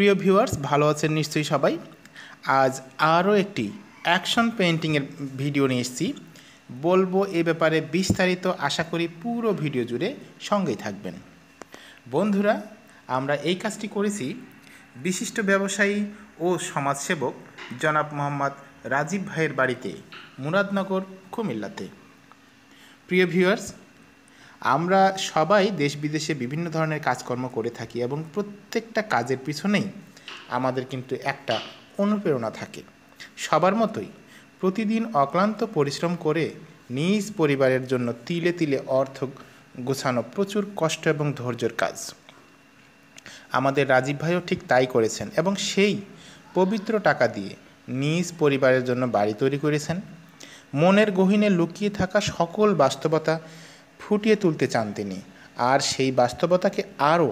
প্রিয় ভিউয়ার্স ভালো আছেন নিশ্চয়ই সবাই আজ আরও একটি অ্যাকশন পেন্টিংয়ের ভিডিও নিয়ে এসেছি বলবো এ ব্যাপারে বিস্তারিত আশা করি পুরো ভিডিও জুড়ে সঙ্গেই থাকবেন বন্ধুরা আমরা এই কাজটি করেছি বিশিষ্ট ব্যবসায়ী ও সমাজসেবক জনাব মোহাম্মদ রাজীব ভাইয়ের বাড়িতে মুরাদনগর কুমিল্লাতে প্রিয় ভিউয়ার্স আমরা সবাই দেশ বিদেশে বিভিন্ন ধরনের কাজকর্ম করে থাকি এবং প্রত্যেকটা কাজের পিছনেই আমাদের কিন্তু একটা অনুপ্রেরণা থাকে সবার মতোই প্রতিদিন অক্লান্ত পরিশ্রম করে নিজ পরিবারের জন্য তিলে তিলে অর্থ গোছানো প্রচুর কষ্ট এবং ধৈর্যের কাজ আমাদের রাজীব ভাইও ঠিক তাই করেছেন এবং সেই পবিত্র টাকা দিয়ে নিজ পরিবারের জন্য বাড়ি তৈরি করেছেন মনের গহীনে লুকিয়ে থাকা সকল বাস্তবতা ফুটিয়ে তুলতে চান তিনি আর সেই বাস্তবতাকে আরও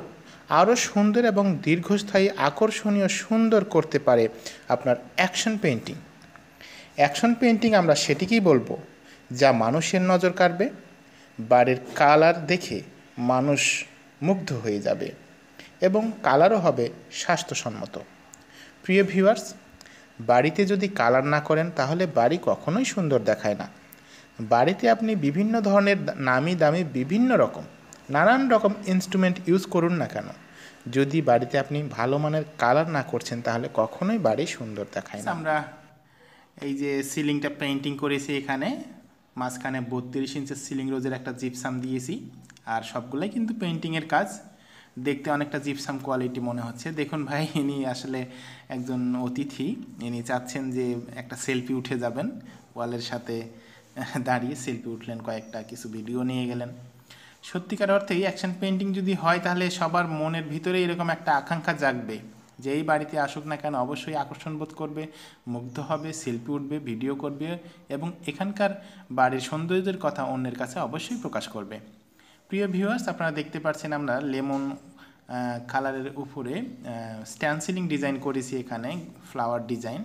আরও সুন্দর এবং দীর্ঘস্থায়ী আকর্ষণীয় সুন্দর করতে পারে আপনার অ্যাকশন পেন্টিং অ্যাকশন পেন্টিং আমরা সেটিকেই বলবো যা মানুষের নজর কাড়বে বাড়ির কালার দেখে মানুষ মুগ্ধ হয়ে যাবে এবং কালারও হবে স্বাস্থ্যসম্মত প্রিয় ভিউয়ার্স বাড়িতে যদি কালার না করেন তাহলে বাড়ি কখনোই সুন্দর দেখায় না বাড়িতে আপনি বিভিন্ন ধরনের নামি দামি বিভিন্ন রকম নানান রকম ইনস্ট্রুমেন্ট ইউজ করুন না কেন যদি বাড়িতে আপনি ভালো মানের কালার না করছেন তাহলে কখনোই বাড়ি সুন্দর দেখায় না আমরা এই যে সিলিংটা পেন্টিং করেছি এখানে মাঝখানে বত্রিশ ইঞ্চের সিলিং রোজের একটা জিপসাম দিয়েছি আর সবগুলাই কিন্তু পেন্টিংয়ের কাজ দেখতে অনেকটা জিপসাম কোয়ালিটি মনে হচ্ছে দেখুন ভাই ইনি আসলে একজন অতিথি ইনি চাচ্ছেন যে একটা সেলফি উঠে যাবেন ওয়ালের সাথে দাঁড়িয়ে সেলফি উঠলেন কয়েকটা কিছু ভিডিও নিয়ে গেলেন সত্যিকার অর্থে এই অ্যাকশন পেন্টিং যদি হয় তাহলে সবার মনের ভিতরে এরকম একটা আকাঙ্ক্ষা জাগবে যে এই বাড়িতে আসুক না কেন অবশ্যই আকর্ষণ বোধ করবে মুগ্ধ হবে সেলফি উঠবে ভিডিও করবে এবং এখানকার বাড়ির সৌন্দর্যের কথা অন্যের কাছে অবশ্যই প্রকাশ করবে প্রিয় ভিউয়ার্স আপনারা দেখতে পাচ্ছেন আমরা লেমন কালারের উপরে স্ট্যান্সিলিং ডিজাইন করেছি এখানে ফ্লাওয়ার ডিজাইন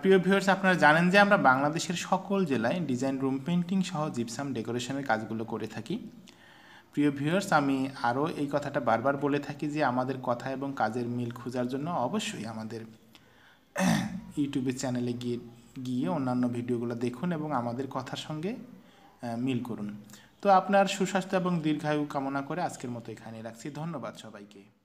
প্রিয় ভিউয়ার্স আপনারা জানেন যে আমরা বাংলাদেশের সকল জেলায় ডিজাইন রুম পেন্টিং সহ জিপসাম ডেকোরেশনের কাজগুলো করে থাকি প্রিয় ভিউয়ার্স আমি আরও এই কথাটা বারবার বলে থাকি যে আমাদের কথা এবং কাজের মিল খোঁজার জন্য অবশ্যই আমাদের ইউটিউবের চ্যানেলে গিয়ে গিয়ে অন্যান্য ভিডিওগুলো দেখুন এবং আমাদের কথার সঙ্গে মিল করুন তো আপনার সুস্বাস্থ্য এবং দীর্ঘায়ু কামনা করে আজকের মতো এখানে রাখছি ধন্যবাদ সবাইকে